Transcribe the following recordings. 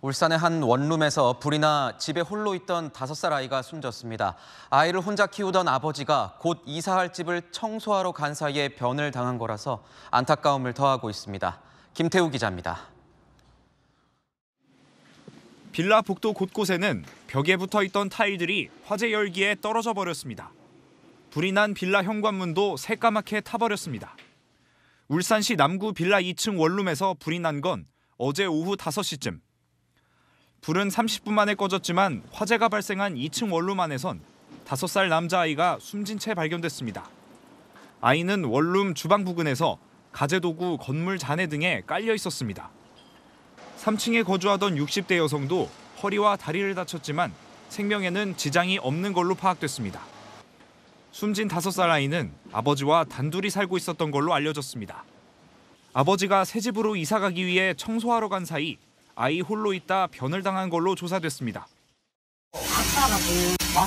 울산의 한 원룸에서 불이 나 집에 홀로 있던 5살 아이가 숨졌습니다. 아이를 혼자 키우던 아버지가 곧 이사할 집을 청소하러 간 사이에 변을 당한 거라서 안타까움을 더하고 있습니다. 김태우 기자입니다. 빌라 복도 곳곳에는 벽에 붙어 있던 타일들이 화재 열기에 떨어져 버렸습니다. 불이 난 빌라 현관문도 새까맣게 타버렸습니다. 울산시 남구 빌라 2층 원룸에서 불이 난 건 어제 오후 5시쯤 불은 30분 만에 꺼졌지만 화재가 발생한 2층 원룸 안에선 5살 남자아이가 숨진 채 발견됐습니다. 아이는 원룸 주방 부근에서 가재도구, 건물 잔해 등에 깔려 있었습니다. 3층에 거주하던 60대 여성도 허리와 다리를 다쳤지만 생명에는 지장이 없는 걸로 파악됐습니다. 숨진 5살 아이는 아버지와 단둘이 살고 있었던 걸로 알려졌습니다. 아버지가 새 집으로 이사가기 위해 청소하러 간 사이 아이 홀로 있다 변을 당한 걸로 조사됐습니다. 아빠가 뭐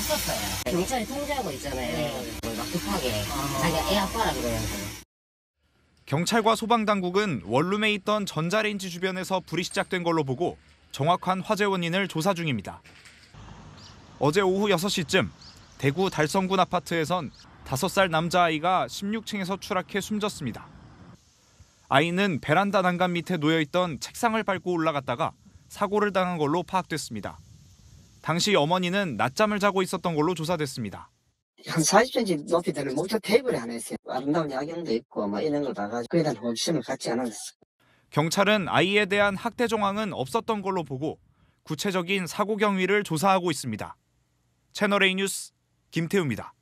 왔었어요. 경찰이 통제하고 있잖아요. 뭐 막 급하게 자기애 아빠라는 경찰과 소방당국은 원룸에 있던 전자레인지 주변에서 불이 시작된 걸로 보고 정확한 화재 원인을 조사 중입니다. 어제 오후 6시쯤 대구 달성군 아파트에선 5살 남자아이가 16층에서 추락해 숨졌습니다. 아이는 베란다 난간 밑에 놓여있던 책상을 밟고 올라갔다가 사고를 당한 걸로 파악됐습니다. 당시 어머니는 낮잠을 자고 있었던 걸로 조사됐습니다. 한 40cm 높이 되는 목자 테이블이 하나 있어요. 아름다운 야경도 있고 막 뭐 이런 걸 봐가지고 그에 대한 호기심을 갖지 않았어요. 경찰은 아이에 대한 학대 정황은 없었던 걸로 보고 구체적인 사고 경위를 조사하고 있습니다. 채널A 뉴스 김태우입니다.